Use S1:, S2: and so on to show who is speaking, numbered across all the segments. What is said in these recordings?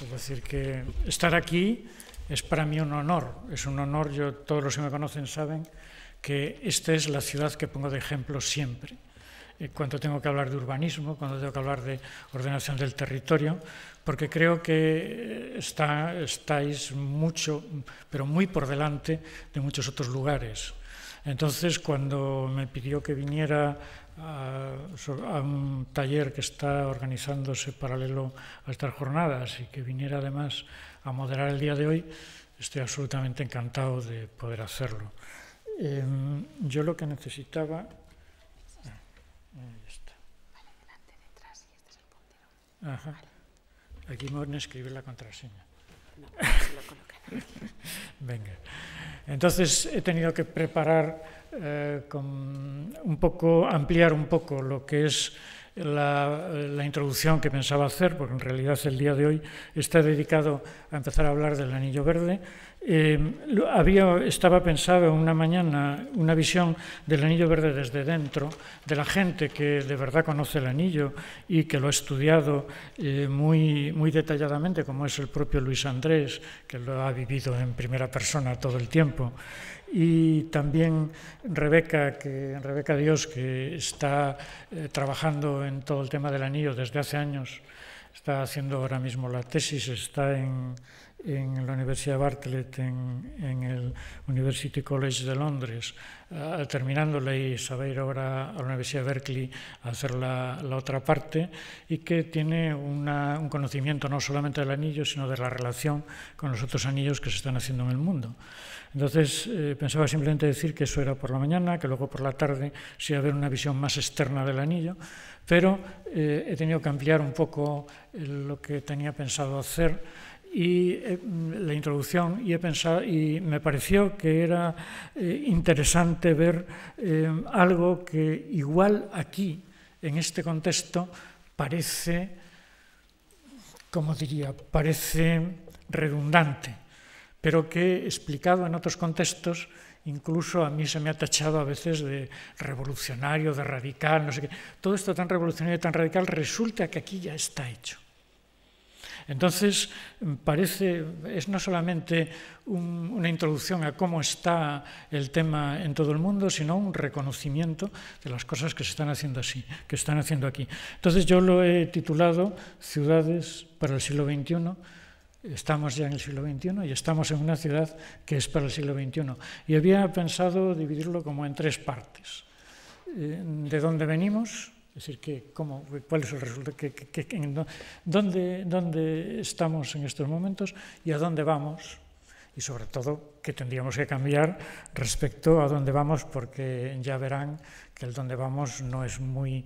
S1: Es decir, que estar aquí es para mí un honor, es un honor, yo, todos los que me conocen saben que esta es la ciudad que pongo de ejemplo siempre. Eh, cuando tengo que hablar de urbanismo, cuando tengo que hablar de ordenación del territorio, porque creo que eh, está, estáis mucho, pero muy por delante de muchos otros lugares. Entonces, cuando me pidió que viniera a, un taller que está organizándose paralelo a estas jornadas y que viniera además a moderar el día de hoy, estoy absolutamente encantado de poder hacerlo. Em, yo lo que necesitaba... Ah, ahí está. es Ajá. Aquí me escribe la contraseña. Venga. Entonces he tenido que preparar eh, con un poco, ampliar un poco lo que es la, introducción que pensaba hacer, porque en realidad el día de hoy está dedicado a empezar a hablar del anillo verde. Eh, había, estaba pensado una mañana una visión del anillo verde desde dentro, de la gente que de verdad conoce el anillo y que lo ha estudiado eh, muy, muy detalladamente, como es el propio Luis Andrés, que lo ha vivido en primera persona todo el tiempo y también Rebeca, que, Rebeca Dios, que está eh, trabajando en todo el tema del anillo desde hace años, está haciendo ahora mismo la tesis, está en, en la Universidad de Bartlett, en, el University College de Londres, eh, terminándola y se ir ahora a la Universidad de Berkeley a hacer la, otra parte, y que tiene un conocimiento no solamente del anillo, sino de la relación con los otros anillos que se están haciendo en el mundo. Entonces eh, pensaba simplemente decir que eso era por la mañana, que luego por la tarde se iba a haber una visión más externa del anillo, pero eh, he tenido que ampliar un poco eh, lo que tenía pensado hacer y la introducción y me pareció que era interesante ver algo que igual aquí en este contexto parece como diría parece redundante pero que explicado en otros contextos, incluso a mí se me ha tachado a veces de revolucionario, de radical, no sé qué. Todo esto tan revolucionario y tan radical resulta que aquí ya está hecho. Entonces, parece, es no solamente una introducción a cómo está el tema en todo el mundo, sino un reconocimiento de las cosas que se están haciendo así, que están haciendo aquí. Entonces, yo lo he titulado Ciudades para el siglo XXI, Estamos ya en el siglo XXI y estamos en una ciudad que es para el siglo XXI. Y había pensado dividirlo como en tres partes. Eh, ¿De dónde venimos? Es decir, cómo, ¿cuál es el resultado? dónde, estamos en estos momentos y a dónde vamos? Y sobre todo, qué tendríamos que cambiar respecto a dónde vamos? Porque ya verán que el dónde vamos no es muy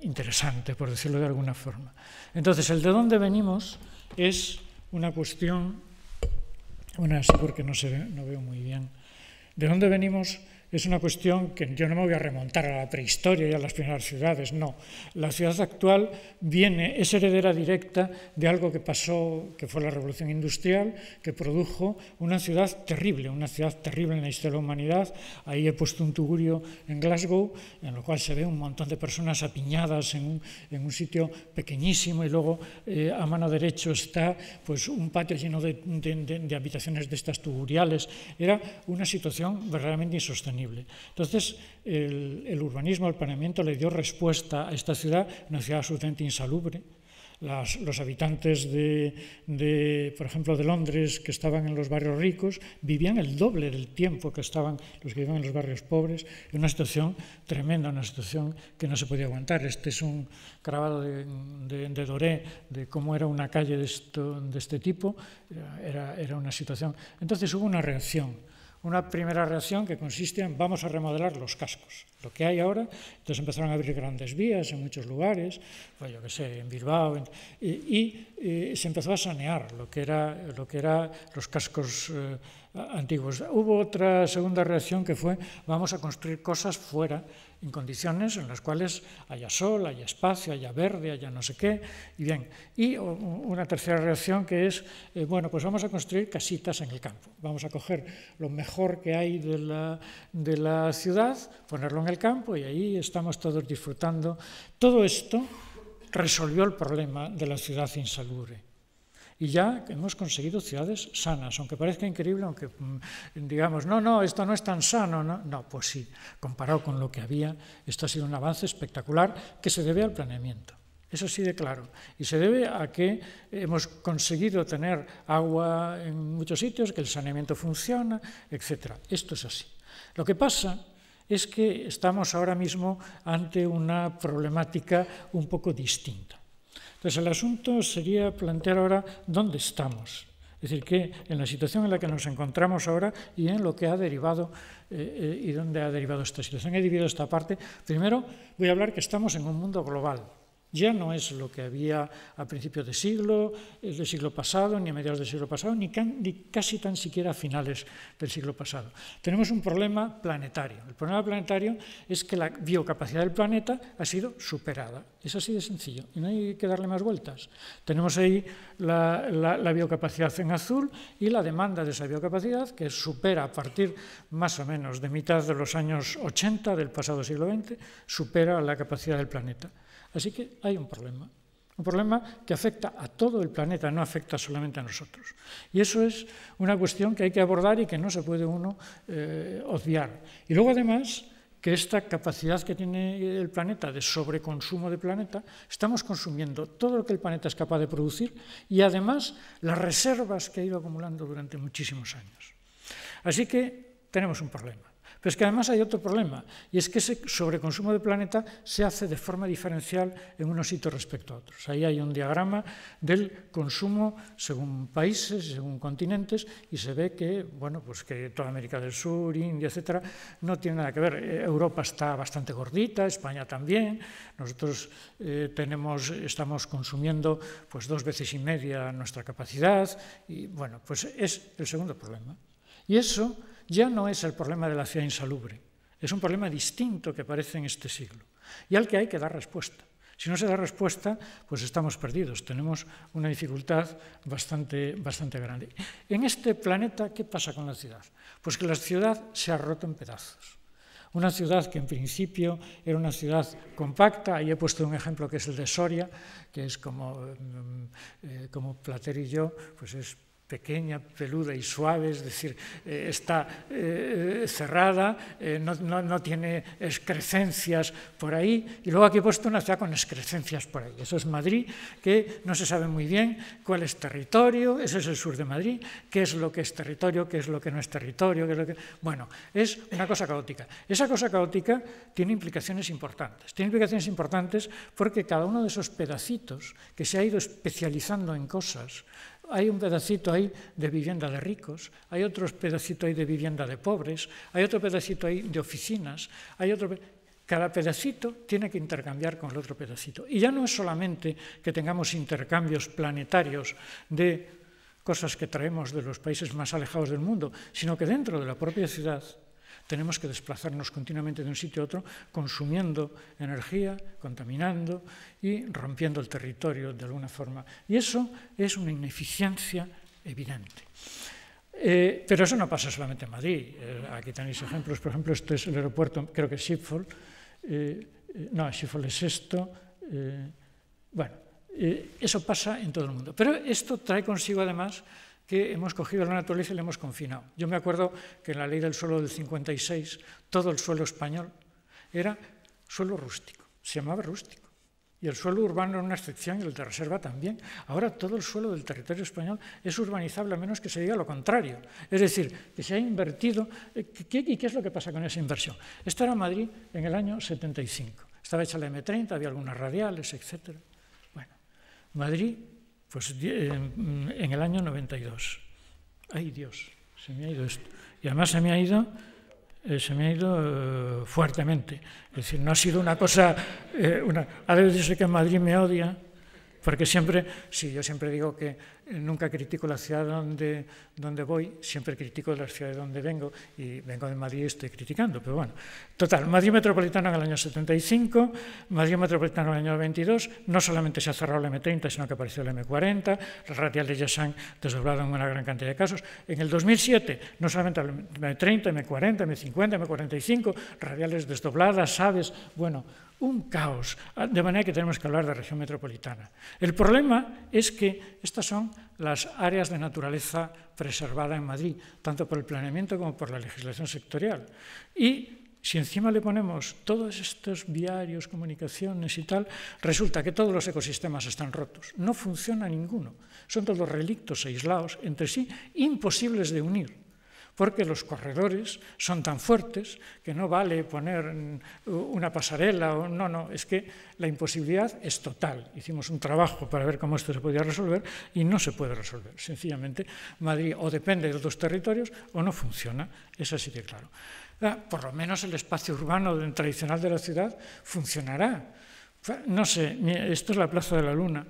S1: interesante, por decirlo de alguna forma. Entonces, el de dónde venimos es una cuestión, bueno, así porque no, se no veo muy bien. ¿De dónde venimos? es una cuestión que yo no me voy a remontar a la prehistoria y a las primeras ciudades, no. La ciudad actual viene, es heredera directa de algo que pasó, que fue la revolución industrial, que produjo una ciudad terrible, una ciudad terrible en la historia de la humanidad. Ahí he puesto un tugurio en Glasgow, en lo cual se ve un montón de personas apiñadas en un, sitio pequeñísimo y luego eh, a mano derecha está pues, un patio lleno de, habitaciones de estas tuguriales. Era una situación verdaderamente insostenible. Entonces, el, urbanismo, el planeamiento le dio respuesta a esta ciudad, una ciudad absolutamente insalubre, los habitantes de, por ejemplo, de Londres que estaban en los barrios ricos vivían el doble del tiempo que estaban los que vivían en los barrios pobres, en una situación tremenda, una situación que no se podía aguantar. Este es un grabado de, Doré de cómo era una calle de, de este tipo, era, era una situación. Entonces hubo una reacción. una primera reacción que consiste en vamos a remodelar los cascos. Lo que hay ahora, entonces empezaron a abrir grandes vías en muchos lugares, pues yo que sé, en Bilbao, en, y, y, eh, se empezó a sanear lo que era, lo que era los cascos. Eh, antiguos. Hubo otra segunda reacción que fue, vamos a construir cosas fuera, en condiciones en las cuales haya sol, haya espacio, haya verde, haya no sé qué, y bien. Y una tercera reacción que es, eh, bueno, pues vamos a construir casitas en el campo. Vamos a coger lo mejor que hay de la, de la ciudad, ponerlo en el campo y ahí estamos todos disfrutando. Todo esto resolvió el problema de la ciudad insalubre. Y ya hemos conseguido ciudades sanas, aunque parezca increíble, aunque mm, digamos, no, no, esto no es tan sano, no, no, pues sí, comparado con lo que había, esto ha sido un avance espectacular que se debe al planeamiento. Eso sí de claro. Y se debe a que hemos conseguido tener agua en muchos sitios, que el saneamiento funciona, etc. Esto es así. Lo que pasa es que estamos ahora mismo ante una problemática un poco distinta. Entonces el asunto sería plantear ahora dónde estamos. Es decir, que en la situación en la que nos encontramos ahora y en lo que ha derivado eh, eh, y dónde ha derivado esta situación, He dividido esta parte, primero voy a hablar que estamos en un mundo global ya no es lo que había a principios de siglo, eh, del siglo pasado, ni a mediados del siglo pasado, ni, casi tan siquiera a finales del siglo pasado. Tenemos un problema planetario. El problema planetario es que la biocapacidad del planeta ha sido superada. Es así de sencillo y no hay que darle más vueltas. Tenemos ahí la, la biocapacidad en azul y la demanda de esa biocapacidad que supera a partir más o menos de mitad de los años 80 del pasado siglo XX, supera la capacidad del planeta. Así que hay un problema, un problema que afecta a todo el planeta, no afecta solamente a nosotros. Y eso es una cuestión que hay que abordar y que no se puede uno odiar. Eh, obviar. Y luego además que esta capacidad que tiene el planeta de sobreconsumo de planeta, estamos consumiendo todo lo que el planeta es capaz de producir y además las reservas que ha ido acumulando durante muchísimos años. Así que tenemos un problema. Pero es que además hay otro problema, y es que ese sobreconsumo de planeta se hace de forma diferencial en unos sitios respecto a otros. Ahí hay un diagrama del consumo según países, según continentes, y se ve que, bueno, pues que toda América del Sur, India, etcétera, no tiene nada que ver. Eh, Europa está bastante gordita, España también. Nosotros eh, tenemos, estamos consumiendo pues dos veces y media nuestra capacidad, y bueno, pues es el segundo problema. Y eso ya no es el problema de la ciudad insalubre, es un problema distinto que aparece en este siglo y al que hay que dar respuesta. Si no se da respuesta, pues estamos perdidos, tenemos una dificultad bastante, bastante grande. En este planeta, ¿qué pasa con la ciudad? Pues que la ciudad se ha roto en pedazos. Una ciudad que en principio era una ciudad compacta, y he puesto un ejemplo que es el de Soria, que es como, mm, eh, como Platero y yo, pues es pequeña, peluda y suave, es decir, eh, está eh, cerrada, eh, no, tiene excrescencias por ahí, y luego aquí he puesto una ciudad con excrescencias por ahí. Eso es Madrid, que no se sabe muy bien cuál es territorio, ese es el sur de Madrid, qué es lo que es territorio, qué es lo que no es territorio, qué es lo que... Bueno, es una cosa caótica. Esa cosa caótica tiene implicaciones importantes. Tiene implicaciones importantes porque cada uno de esos pedacitos que se ha ido especializando en cosas, Hai un pedacito aí de vivienda de ricos, hai outros pedacito aí de vivienda de pobres, hai outro pedacito aí de oficinas, hay otro... Cada pedacito tiene que intercambiar con el otro pedacito. Y ya no es solamente que tengamos intercambios planetarios de cosas que traemos de los países más alejados del mundo, sino que dentro de la propia ciudad Tenemos que desplazarnos continuamente de un sitio a otro, consumiendo energía, contaminando y rompiendo el territorio de alguna forma. Y eso es una ineficiencia evidente. Eh, pero eso no pasa solamente en Madrid. Eh, aquí tenéis ejemplos. Por ejemplo, este es el aeropuerto, creo que es Schiphol. Eh, no, Schiphol es esto. bueno, eso pasa en todo el mundo. Pero esto trae consigo además que hemos cogido la naturaleza y la hemos confinado. Yo me acuerdo que en la ley del suelo del 56 todo el suelo español era suelo rústico, se llamaba rústico. Y el suelo urbano era una excepción y el de reserva también. Ahora todo el suelo del territorio español es urbanizable a menos que se diga lo contrario. Es decir, que se ha invertido. Eh, ¿Y qué es lo que pasa con esa inversión? Esto era Madrid en el año 75. Estaba hecha la M30, había algunas radiales, etc. Bueno, Madrid pues en el año 92. Ay Dios, se me ha ido esto. Y además se me ha ido, eh, se me ha ido eh, fuertemente. Es decir, no ha sido una cosa, eh, una, a de decirse que Madrid me odia, porque siempre, si yo siempre digo que eh, nunca critico la ciudad donde, donde voy, siempre critico la ciudad de donde vengo, y vengo de Madrid y estoy criticando, pero bueno. Total, Madrid Metropolitana en el año 75, Madrid Metropolitana en el año 22, no solamente se ha cerrado la M30, sino que apareció la M40, las radiales ya se han desdoblado en una gran cantidad de casos. En el 2007, no solamente la M30, M40, M50, M45, radiales desdobladas, aves, bueno, un caos, ah, de manera que tenemos que hablar de región metropolitana. El problema es que estas son las áreas de naturaleza preservada en Madrid, tanto por el planeamiento como por la legislación sectorial. Y si encima le ponemos todos estos viarios, comunicaciones y tal, resulta que todos los ecosistemas están rotos. No funciona ninguno. Son todos relictos aislados entre sí, imposibles de unir porque los corredores son tan fuertes que no vale poner una pasarela o no, no, es que la imposibilidad es total. Hicimos un trabajo para ver cómo esto se podía resolver y no se puede resolver. Sencillamente Madrid o depende de otros territorios o no funciona, es así de claro. Ah, por lo menos el espacio urbano tradicional de la ciudad funcionará. No sé, esto es la Plaza de la Luna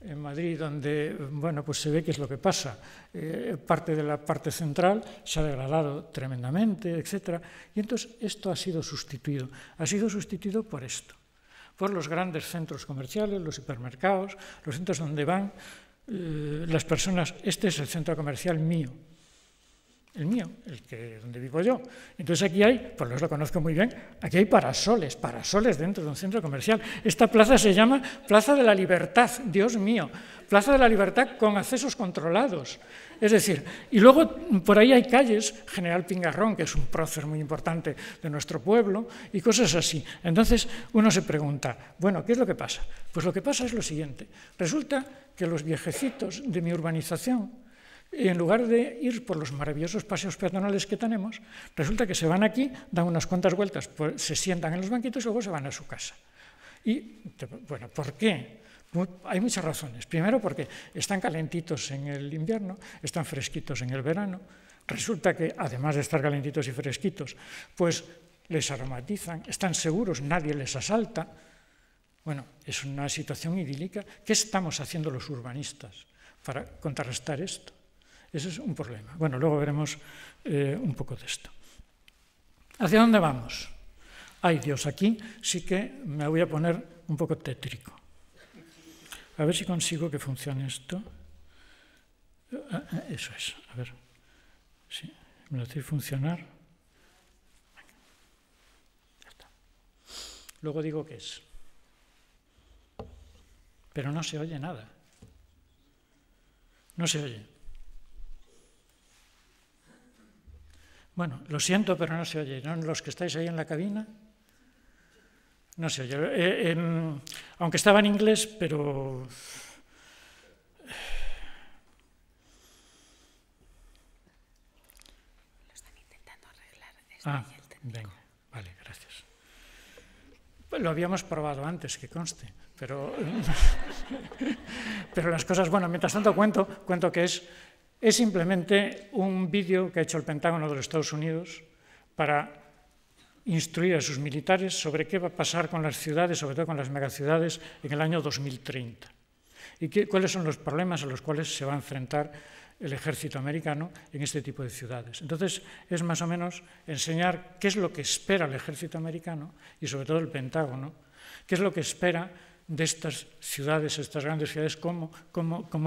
S1: en Madrid, donde bueno, pues se ve qué es lo que pasa. Eh, parte de la parte central se ha degradado tremendamente, etc. Y entonces esto ha sido sustituido. Ha sido sustituido por esto, por los grandes centros comerciales, los hipermercados, los centros donde van eh, las personas. Este es el centro comercial mío el mío, el que donde vivo yo. Entonces aquí hay, pues los lo conozco muy bien, aquí hay parasoles, parasoles dentro de un centro comercial. Esta plaza se llama Plaza de la Libertad, Dios mío, Plaza de la Libertad con accesos controlados. Es decir, y luego por ahí hay calles, General Pingarrón, que es un prócer muy importante de nuestro pueblo, y cosas así. Entonces uno se pregunta, bueno, ¿qué es lo que pasa? Pues lo que pasa es lo siguiente. Resulta que los viejecitos de mi urbanización, en lugar de ir por los maravillosos paseos peatonales que tenemos, resulta que se van aquí, dan unas cuantas vueltas, pues, se sientan en los banquitos y luego se van a su casa. Y, bueno, ¿por qué? Pues, hay muchas razones. Primero porque están calentitos en el invierno, están fresquitos en el verano. Resulta que, además de estar calentitos y fresquitos, pues les aromatizan, están seguros, nadie les asalta. Bueno, es una situación idílica. ¿Qué estamos haciendo los urbanistas para contrarrestar esto? Ese es un problema. Bueno, luego veremos eh, un poco de esto. ¿Hacia dónde vamos? Ay Dios, aquí sí que me voy a poner un poco tétrico. A ver si consigo que funcione esto. Ah, ah, ah, eso es, a ver. Sí, me lo hace funcionar. Ya está. Luego digo qué es. Pero no se oye nada. No se oye. Bueno, lo siento, pero no se oye. ¿no? Los que estáis ahí en la cabina, no se oye. Eh, aunque estaba en inglés, pero... Lo están intentando arreglar. Ah, venga, vale, gracias. Pues lo habíamos probado antes, que conste. Pero, pero las cosas, bueno, mientras tanto cuento, cuento que es es simplemente un vídeo que ha hecho el Pentágono de los Estados Unidos para instruir a sus militares sobre qué va a pasar con las ciudades, sobre todo con las megaciudades, en el año 2030 y cuáles son los problemas a los cuales se va a enfrentar el ejército americano en este tipo de ciudades. Entonces, es más o menos enseñar qué es lo que espera el ejército americano y sobre todo el Pentágono, qué es lo que espera de estas ciudades, estas grandes ciudades, cómo,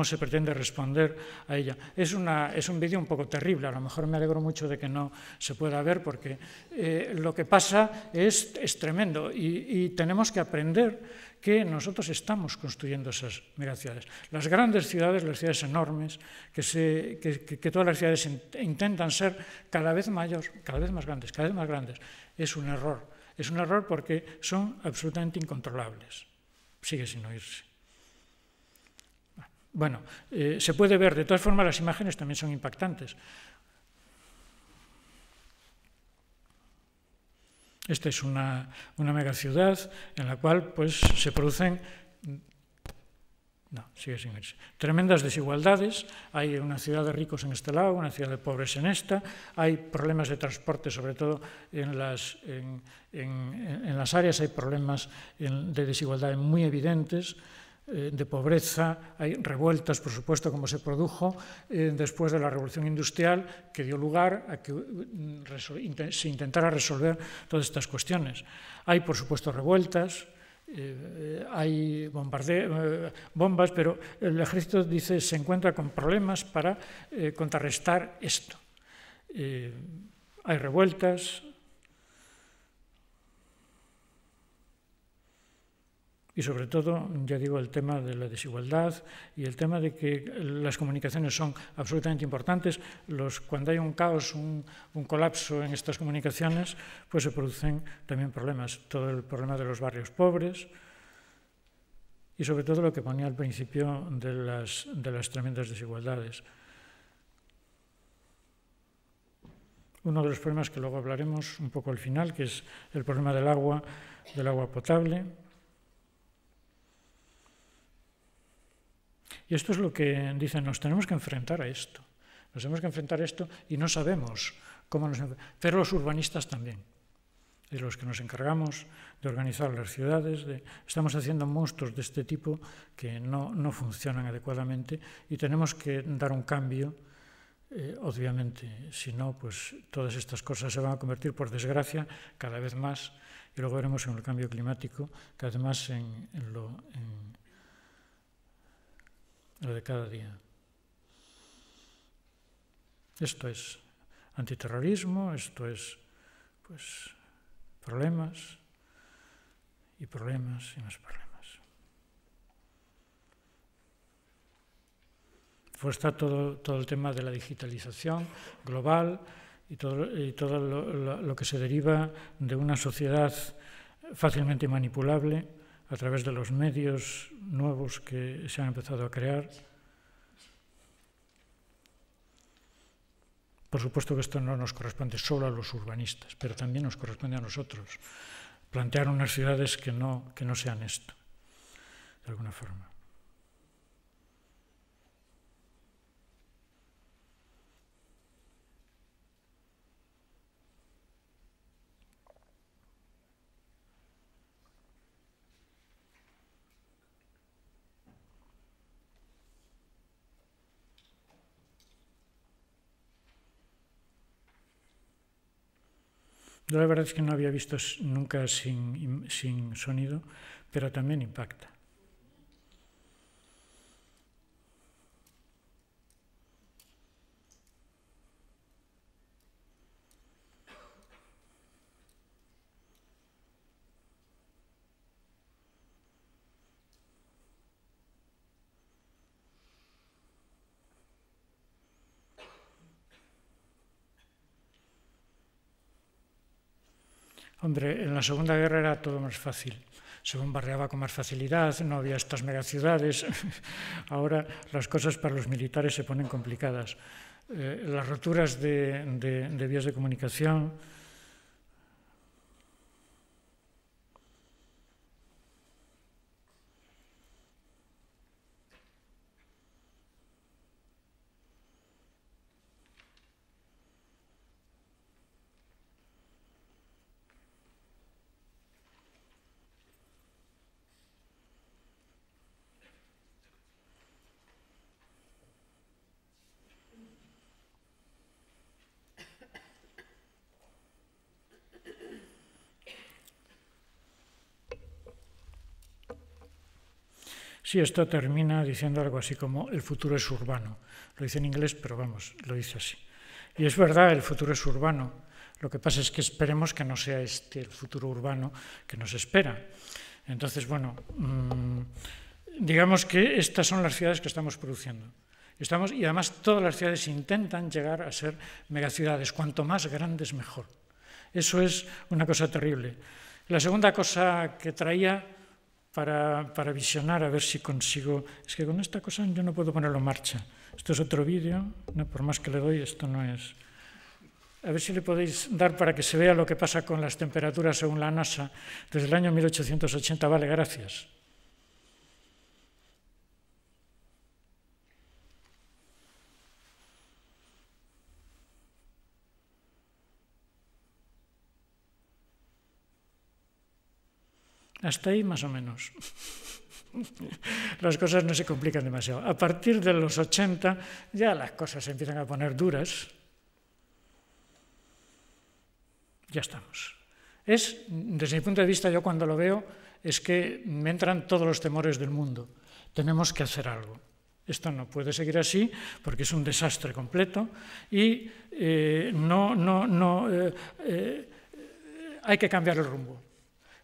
S1: se pretende responder a ella. Es, un vídeo un poco terrible, a lo mejor me alegro mucho de que no se pueda ver porque eh, lo que pasa es, tremendo y, tenemos que aprender que nosotros estamos construyendo esas megaciudades. Las grandes ciudades, las ciudades enormes, que, todas las ciudades intentan ser cada vez mayores, cada vez más grandes, cada vez más grandes, es un error. Es un error porque son absolutamente incontrolables sigue sin oírse. Bueno, eh, se puede ver, de todas formas las imágenes también son impactantes. Esta es una, mega ciudad en la cual pues, se producen no, sigue sin Tremendas desigualdades. Hay una ciudad de ricos en este lado, una ciudad de pobres en esta. Hay problemas de transporte, sobre todo en las, en, las áreas hay problemas de desigualdad muy evidentes, eh, de pobreza, hay revueltas, por supuesto, como se produjo eh, después de la revolución industrial, que dio lugar a que mm, se intentara resolver todas estas cuestiones. Hay, por supuesto, revueltas, eh, hay bombas, pero el ejército dice se encuentra con problemas para contrarrestar esto. hay revueltas, Y sobre todo, ya digo, el tema de la desigualdad y el tema de que las comunicaciones son absolutamente importantes. cuando hay un caos, un, colapso en estas comunicaciones, pues se producen también problemas. Todo el problema de los barrios pobres y sobre todo lo que ponía al principio de las, de las tremendas desigualdades. uno de los problemas que luego hablaremos un poco al final, que es el problema del agua, del agua potable. Y esto es lo que dicen, nos tenemos que enfrentar a esto. Nos tenemos que enfrentar a esto y no sabemos cómo nos enfrentamos. Pero los urbanistas también, de los que nos encargamos de organizar las ciudades, de, estamos haciendo monstruos de este tipo que no, no funcionan adecuadamente y tenemos que dar un cambio. Eh, obviamente, si no, pues todas estas cosas se van a convertir, por desgracia, cada vez más, y luego veremos en el cambio climático, cada vez más en, en lo... En, lo de cada día. Esto es antiterrorismo, esto es pues problemas y problemas y más problemas. Fue pues está todo, el tema de la digitalización global y todo, y todo lo que se deriva de una sociedad fácilmente manipulable a través de los medios nuevos que se han empezado a crear. Por supuesto que esto no nos corresponde solo a los urbanistas, pero también nos corresponde a nosotros plantear unas ciudades que no, que no sean esto, de alguna forma. Yo la verdad es que no había visto nunca sin, sin sonido, pero también impacta. Hombre, en la Segunda Guerra era todo más fácil. Se bombardeaba con más facilidad, no había estas megaciudades. Ahora las cosas para los militares se ponen complicadas. Eh, las roturas de, de, de vías de comunicación, Sí, esto termina diciendo algo así como el futuro es urbano. Lo dice en inglés, pero vamos, lo dice así. Y es verdad, el futuro es urbano. Lo que pasa es que esperemos que no sea este el futuro urbano que nos espera. Entonces, bueno, mm, digamos que estas son las ciudades que estamos produciendo. Estamos, y además todas las ciudades intentan llegar a ser megaciudades. Cuanto más grandes, mejor. Eso es una cosa terrible. La segunda cosa que traía para, para visionar, a ver si consigo... Es que con esta cosa yo no puedo ponerlo en marcha. Esto es otro vídeo, no, por más que le doy, esto no es... A ver si le podéis dar para que se vea lo que pasa con las temperaturas según la NASA. Desde el año 1880, vale, gracias. Hasta ahí más o menos. las cosas no se complican demasiado. A partir de los 80 ya las cosas se empiezan a poner duras. Ya estamos. Es, desde mi punto de vista, yo cuando lo veo, es que me entran todos los temores del mundo. Tenemos que hacer algo. Esto no puede seguir así porque es un desastre completo y eh, no, no, no, eh, eh, hay que cambiar el rumbo.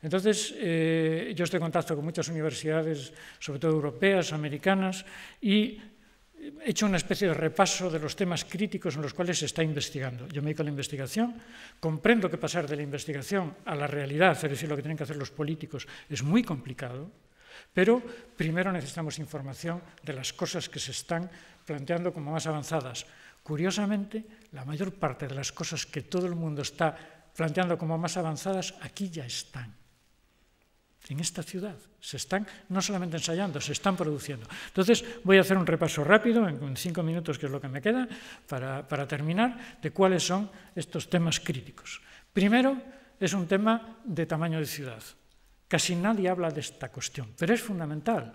S1: Entonces, eh, yo estoy en contacto con muchas universidades, sobre todo europeas, americanas, y he hecho una especie de repaso de los temas críticos en los cuales se está investigando. Yo me dedico a la investigación, comprendo que pasar de la investigación a la realidad, es decir, lo que tienen que hacer los políticos, es muy complicado, pero primero necesitamos información de las cosas que se están planteando como más avanzadas. Curiosamente, la mayor parte de las cosas que todo el mundo está planteando como más avanzadas aquí ya están en esta ciudad. Se están no solamente ensayando, se están produciendo. Entonces voy a hacer un repaso rápido, en cinco minutos, que es lo que me queda, para, terminar, de cuáles son estos temas críticos. Primero, es un tema de tamaño de ciudad. Casi nadie habla de esta cuestión, pero es fundamental.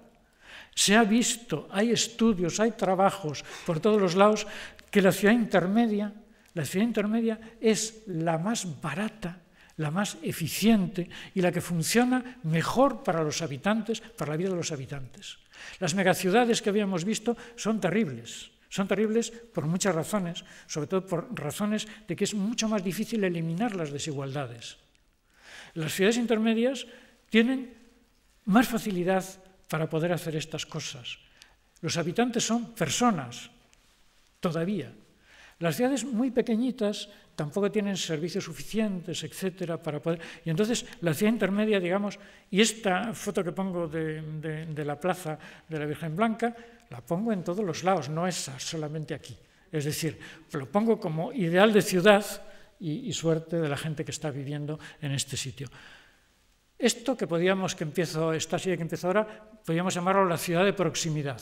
S1: Se ha visto, hay estudios, hay trabajos por todos los lados, que la ciudad intermedia, la ciudad intermedia es la más barata la más eficiente y la que funciona mejor para los habitantes, para la vida de los habitantes. Las megaciudades que habíamos visto son terribles. Son terribles por muchas razones, sobre todo por razones de que es mucho más difícil eliminar las desigualdades. Las ciudades intermedias tienen más facilidad para poder hacer estas cosas. Los habitantes son personas, todavía, las ciudades muy pequeñitas tampoco tienen servicios suficientes, etcétera, para poder. Y entonces la ciudad intermedia, digamos, y esta foto que pongo de, la plaza de la Virgen Blanca, la pongo en todos los lados, no esa, solamente aquí. Es decir, lo pongo como ideal de ciudad y, suerte de la gente que está viviendo en este sitio. Esto que podíamos, que empiezo, esta serie que empiezo ahora, podríamos llamarlo la ciudad de proximidad.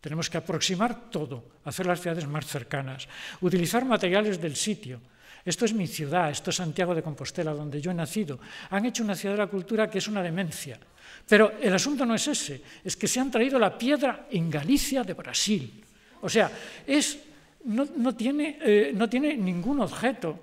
S1: Tenemos que aproximar todo, hacer las ciudades más cercanas, utilizar materiales del sitio. Esto es mi ciudad, esto es Santiago de Compostela, donde yo he nacido. Han hecho una ciudad de la cultura que es una demencia. Pero el asunto no es ese, es que se han traído la piedra en Galicia de Brasil. O sea, es, no, tiene, eh, no tiene ningún objeto.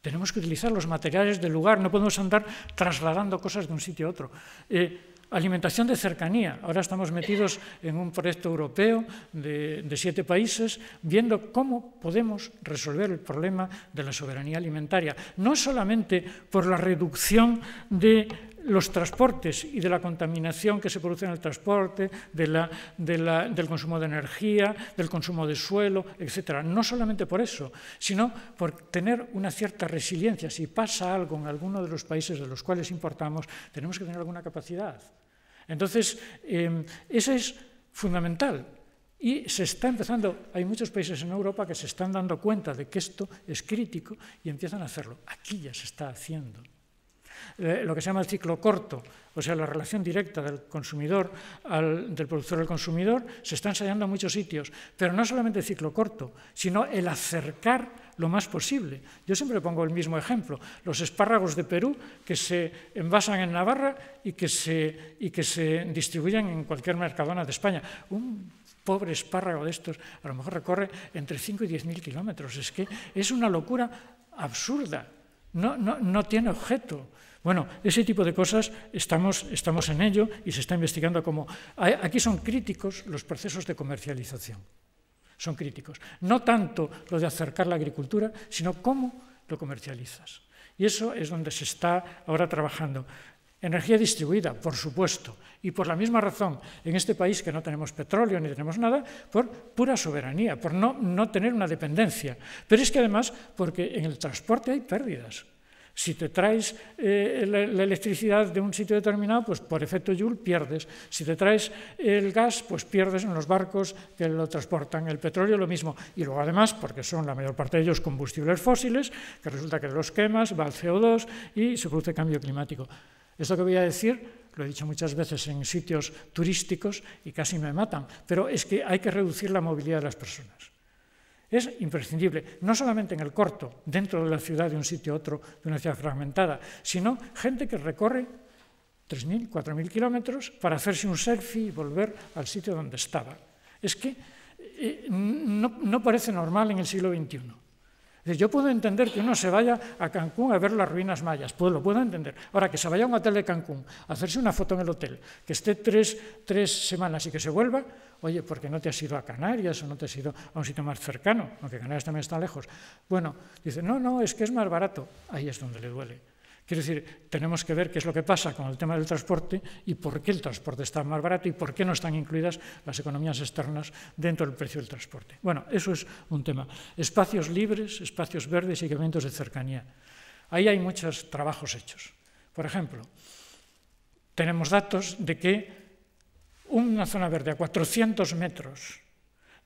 S1: Tenemos que utilizar los materiales del lugar, no podemos andar trasladando cosas de un sitio a otro. Eh, Alimentación de cercanía. Ahora estamos metidos en un proyecto europeo de, siete países viendo cómo podemos resolver el problema de la soberanía alimentaria, no solamente por la reducción de los transportes y de la contaminación que se produce en el transporte, del consumo de energía, del consumo de suelo, etc. No solamente por eso, sino por tener una cierta resiliencia. Si pasa algo en alguno de los países de los cuales importamos, tenemos que tener alguna capacidad. Entonces, em, eso es fundamental. Y se está empezando, hay muchos países en Europa que se están dando cuenta de que esto es crítico y empiezan a hacerlo. Aquí ya se está haciendo. Eh, lo que se llama el ciclo corto, o sea, la relación directa del consumidor al, del productor al consumidor, se está ensayando en muchos sitios, pero no solamente el ciclo corto, sino el acercar lo más posible. Yo siempre pongo el mismo ejemplo, los espárragos de Perú que se envasan en Navarra y que se, y que se distribuyen en cualquier mercadona de España. Un pobre espárrago de estos a lo mejor recorre entre 5 y 10 mil kilómetros, es que es una locura absurda, no, no, no tiene objeto. Bueno, ese tipo de cosas estamos, en ello y se está investigando como... Aquí son críticos los procesos de comercialización. Son críticos. No tanto lo de acercar la agricultura, sino cómo lo comercializas. Y eso es donde se está ahora trabajando. Energía distribuida, por supuesto, y por la misma razón, en este país que no tenemos petróleo ni tenemos nada, por pura soberanía, por no tener una dependencia. Pero es que además, porque en el transporte hay pérdidas. Si te traes eh, la, electricidad de un sitio determinado, pues por efecto Joule pierdes. Si te traes el gas, pues pierdes en los barcos que lo transportan. El petróleo lo mismo. Y luego además, porque son la mayor parte de ellos combustibles fósiles, que resulta que los quemas, va el CO2 y se produce cambio climático. Esto que voy a decir lo he dicho muchas veces en sitios turísticos y casi me matan, pero es que hay que reducir la movilidad de las personas. Es imprescindible, no solamente en el corto, dentro de la ciudad, de un sitio a otro, de una ciudad fragmentada, sino gente que recorre 3.000, 4.000 kilómetros para hacerse un selfie y volver al sitio donde estaba. Es que eh, no parece normal en el siglo XXI. Yo puedo entender que uno se vaya a Cancún a ver las ruinas mayas, pues lo puedo entender. Ahora, que se vaya a un hotel de Cancún a hacerse una foto en el hotel, que esté tres, tres semanas y que se vuelva, oye, porque no te has ido a Canarias o no te has ido a un sitio más cercano, aunque Canarias también está lejos. Bueno, dice, no, no, es que es más barato. Ahí es donde le duele Quiero decir, tenemos que ver qué es lo que pasa con el tema del transporte y por qué el transporte está más barato y por qué no están incluidas las economías externas dentro del precio del transporte. Bueno, eso es un tema. Espacios libres, espacios verdes y equipamientos de cercanía. Ahí hay muchos trabajos hechos. Por ejemplo, tenemos datos de que una zona verde a 400 metros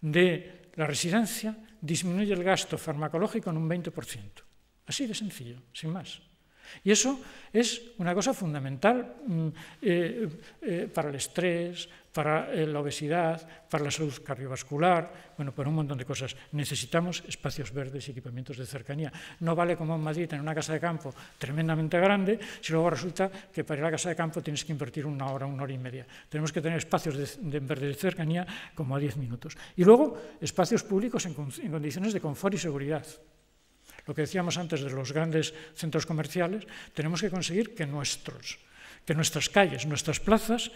S1: de la residencia disminuye el gasto farmacológico en un 20%. Así de sencillo, sin más. Y eso es una cosa fundamental mm, eh, eh, para el estrés, para eh, la obesidad, para la salud cardiovascular, bueno, para pues un montón de cosas. Necesitamos espacios verdes y equipamientos de cercanía. No vale como en Madrid tener una casa de campo tremendamente grande si luego resulta que para ir a la casa de campo tienes que invertir una hora, una hora y media. Tenemos que tener espacios de, de cercanía como a diez minutos. Y luego espacios públicos en condiciones de confort y seguridad lo que decíamos antes de los grandes centros comerciales, tenemos que conseguir que, nuestros, que nuestras calles, nuestras plazas,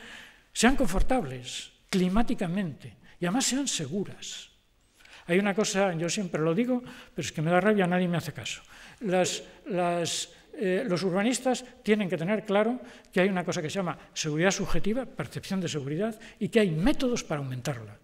S1: sean confortables climáticamente y además sean seguras. Hay una cosa, yo siempre lo digo, pero es que me da rabia, nadie me hace caso. Eh, los urbanistas tienen que tener claro que hay una cosa que se llama seguridad subjetiva, percepción de seguridad, y que hay métodos para aumentarla.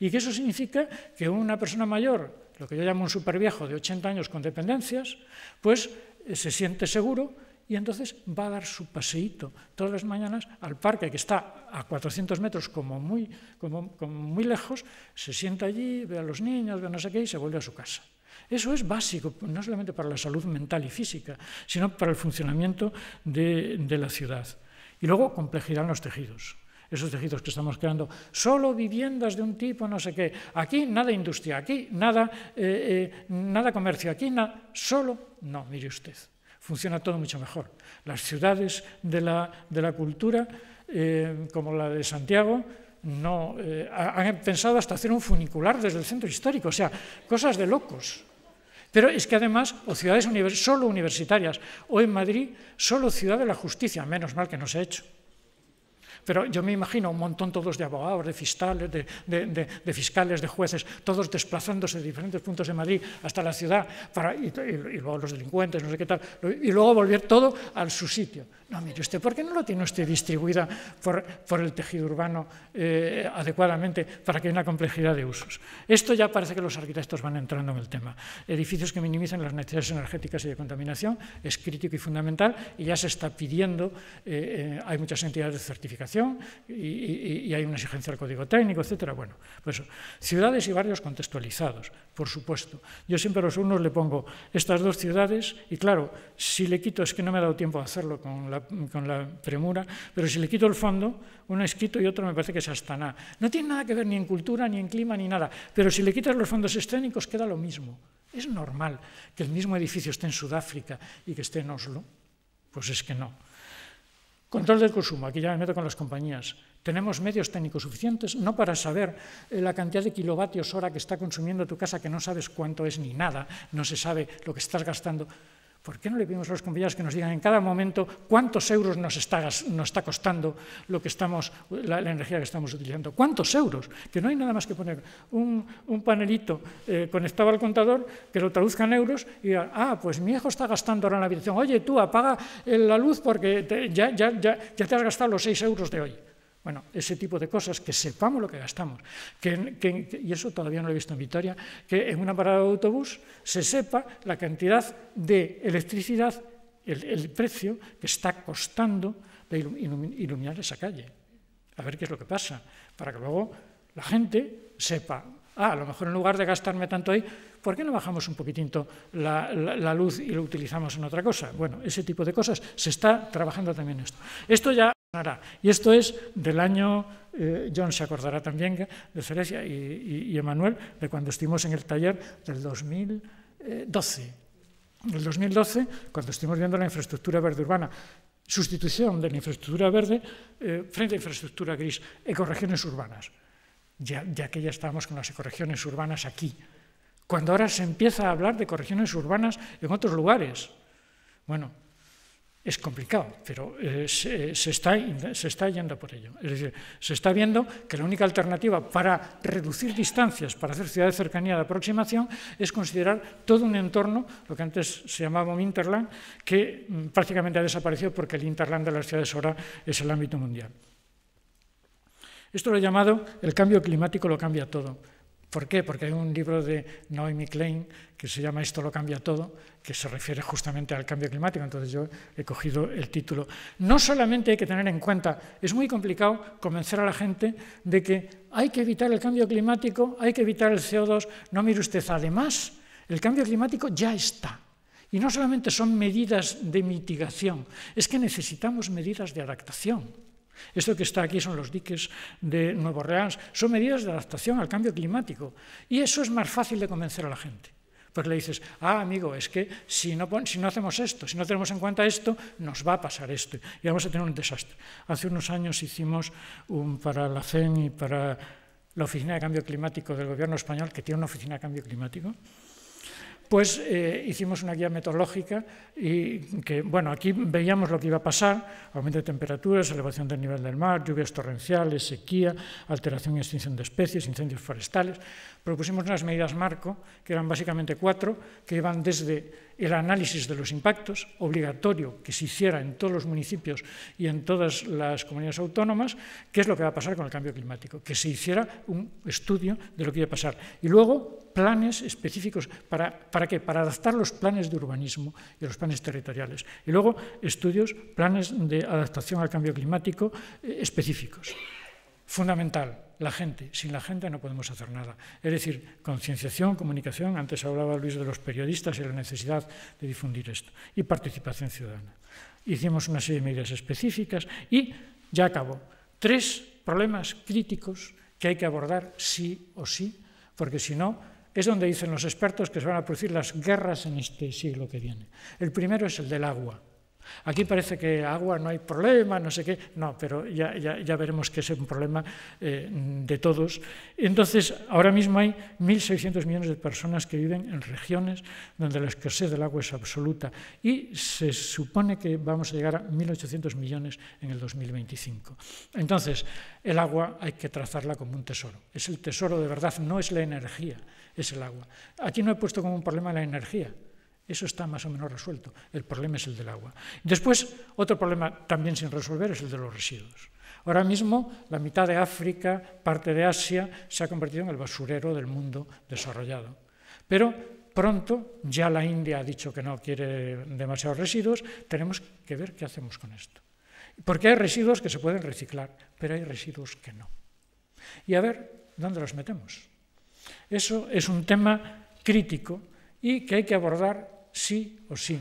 S1: Y que eso significa que una persona mayor lo que yo llamo un superviejo de 80 años con dependencias, pues eh, se siente seguro y entonces va a dar su paseíto todas las mañanas al parque que está a 400 metros como muy, como, muy lejos, se sienta allí, ve a los niños, ve a no sé qué y se vuelve a su casa. Eso es básico, no solamente para la salud mental y física, sino para el funcionamiento de, de la ciudad. Y luego complejidad en los tejidos esos tejidos que estamos creando, solo viviendas de un tipo, no sé qué, aquí nada industria, aquí nada, eh, eh, nada comercio, aquí nada, solo, no, mire usted, funciona todo mucho mejor. Las ciudades de la, cultura, eh, como la de Santiago, no, han pensado hasta hacer un funicular desde el centro histórico, o sea, cosas de locos. Pero es que además, o ciudades solo universitarias, o en Madrid, solo ciudad de la justicia, menos mal que no se ha hecho. Pero yo me imagino un montón todos de abogados, de fiscales, de, fiscales, de jueces, todos desplazándose de diferentes puntos de Madrid hasta la ciudad, para, y, luego los delincuentes, no sé qué tal, y luego volver todo a su sitio. No, mire usted, ¿por qué no lo tiene usted distribuida por, el tejido urbano eh, adecuadamente para que haya una complejidad de usos? Esto ya parece que los arquitectos van entrando en el tema. Edificios que minimizan las necesidades energéticas y de contaminación es crítico y fundamental y ya se está pidiendo, eh, eh, hay muchas entidades de certificación y, hay una exigencia del código técnico, etcétera. Bueno, pues ciudades y barrios contextualizados, por supuesto. Yo siempre a los unos le pongo estas dos ciudades y claro, si le quito, es que no me ha dado tiempo a hacerlo con la, con la premura, pero si le quito el fondo, uno es Quito y otro me parece que es Astana. No tiene nada que ver ni en cultura, ni en clima, ni nada, pero si le quitas los fondos escénicos queda lo mismo. Es normal que el mismo edificio esté en Sudáfrica y que esté en Oslo. Pues es que no. Control del consumo, aquí ya me meto con las compañías. Tenemos medios técnicos suficientes, no para saber eh, la cantidad de kilovatios hora que está consumiendo tu casa, que no sabes cuánto es ni nada, no se sabe lo que estás gastando. ¿Por qué no le pedimos a los compañeros que nos digan en cada momento cuántos euros nos está, nos está costando lo que estamos, la, energía que estamos utilizando? ¿Cuántos euros? Que no hay nada más que poner un, panelito eh, conectado al contador que lo traduzca en euros y diga, ah, pues mi hijo está gastando ahora en la habitación. Oye, tú apaga la luz porque ya, ya, te has gastado los seis euros de hoy. Bueno, ese tipo de cosas, que sepamos lo que gastamos. Que, y eso todavía no lo he visto en Vitoria, que en una parada de autobús se sepa la cantidad de electricidad, el, precio que está costando de iluminar esa calle. A ver qué es lo que pasa, para que luego la gente sepa, ah, a lo mejor en lugar de gastarme tanto ahí, ¿por qué no bajamos un poquitito la, la luz y lo utilizamos en otra cosa? Bueno, ese tipo de cosas se está trabajando también esto. Esto ya y esto es del año, eh, John se acordará también eh, de Ceresia y, y, Emanuel, de cuando estuvimos en el taller del 2012. Eh, el 2012, cuando estuvimos viendo la infraestructura verde urbana, sustitución de la infraestructura verde frente a infraestructura gris, ecorregiones urbanas. Ya, ya que ya estábamos con las ecorregiones urbanas aquí, cuando ahora se empieza a hablar de ecorregiones urbanas en otros lugares. Bueno, es complicado, pero eh, se, está, yendo por ello. Es decir, se está viendo que la única alternativa para reducir distancias, para hacer ciudades de cercanía de aproximación, es considerar todo un entorno, lo que antes se llamaba un interland, que mm, prácticamente ha desaparecido porque el interland de las ciudades ahora es el ámbito mundial. Esto lo he llamado el cambio climático lo cambia todo. ¿Por qué? Porque hay un libro de Naomi Klein que se llama Esto lo cambia todo, que se refiere justamente al cambio climático. Entonces yo he cogido el título. No solamente hay que tener en cuenta, es muy complicado convencer a la gente de que hay que evitar el cambio climático, hay que evitar el CO2. No mire usted, además, el cambio climático ya está. Y no solamente son medidas de mitigación, es que necesitamos medidas de adaptación. Esto que está aquí son los diques de Nuevo Orleans. Son medidas de adaptación al cambio climático. Y eso es más fácil de convencer a la gente. Pues le dices, ah, amigo, es que si no, si no hacemos esto, si no tenemos en cuenta esto, nos va a pasar esto y vamos a tener un desastre. Hace unos años hicimos un, para la CEN y para la Oficina de Cambio Climático del Gobierno Español, que tiene una Oficina de Cambio Climático, pues eh, hicimos una guía metodológica y que, bueno, aquí veíamos lo que iba a pasar, aumento de temperaturas, elevación del nivel del mar, lluvias torrenciales, sequía, alteración y extinción de especies, incendios forestales. Propusimos unas medidas marco, que eran básicamente cuatro, que iban desde el análisis de los impactos, obligatorio que se hiciera en todos los municipios y en todas las comunidades autónomas, qué es lo que va a pasar con el cambio climático, que se hiciera un estudio de lo que iba a pasar. Y luego planes específicos para, qué? Para adaptar los planes de urbanismo y los planes territoriales. Y luego estudios, planes de adaptación al cambio climático eh, específicos fundamental, la gente. Sin la gente no podemos hacer nada. Es decir, concienciación, comunicación, antes hablaba Luis de los periodistas y la necesidad de difundir esto, y participación ciudadana. Hicimos una serie de medidas específicas y ya acabó. Tres problemas críticos que hay que abordar sí o sí, porque si no, es donde dicen los expertos que se van a producir las guerras en este siglo que viene. El primero es el del agua. Aquí parece que agua no hay problema, no sé qué. No, pero ya, veremos que es un problema eh, de todos. Entonces, ahora mismo hay 1.600 millones de personas que viven en regiones donde la escasez del agua es absoluta y se supone que vamos a llegar a 1.800 millones en el 2025. Entonces, el agua hay que trazarla como un tesoro. Es el tesoro de verdad, no es la energía, es el agua. Aquí no he puesto como un problema la energía eso está más o menos resuelto. El problema es el del agua. Después, otro problema también sin resolver es el de los residuos. Ahora mismo, la mitad de África, parte de Asia, se ha convertido en el basurero del mundo desarrollado. Pero pronto, ya la India ha dicho que no quiere demasiados residuos, tenemos que ver qué hacemos con esto. Porque hay residuos que se pueden reciclar, pero hay residuos que no. Y a ver, ¿dónde los metemos? Eso es un tema crítico y que hay que abordar sí o sí.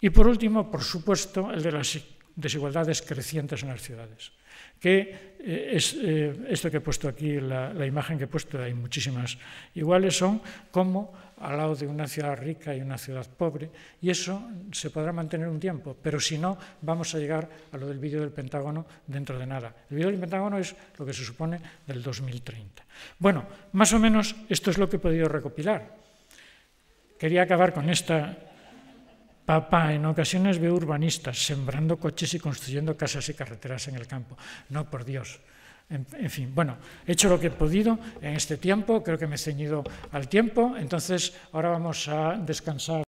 S1: Y por último, por supuesto, el de las desigualdades crecientes en las ciudades, que eh, es eh, esto que he puesto aquí, la, la, imagen que he puesto, hay muchísimas iguales, son como al lado de una ciudad rica y una ciudad pobre, y eso se podrá mantener un tiempo, pero si no, vamos a llegar a lo del vídeo del Pentágono dentro de nada. El vídeo del Pentágono es lo que se supone del 2030. Bueno, más o menos esto es lo que he podido recopilar. Quería acabar con esta. Papá, en ocasiones veo urbanistas sembrando coches y construyendo casas y carreteras en el campo. No, por Dios. En, en, fin, bueno, he hecho lo que he podido en este tiempo, creo que me he ceñido al tiempo, entonces ahora vamos a descansar.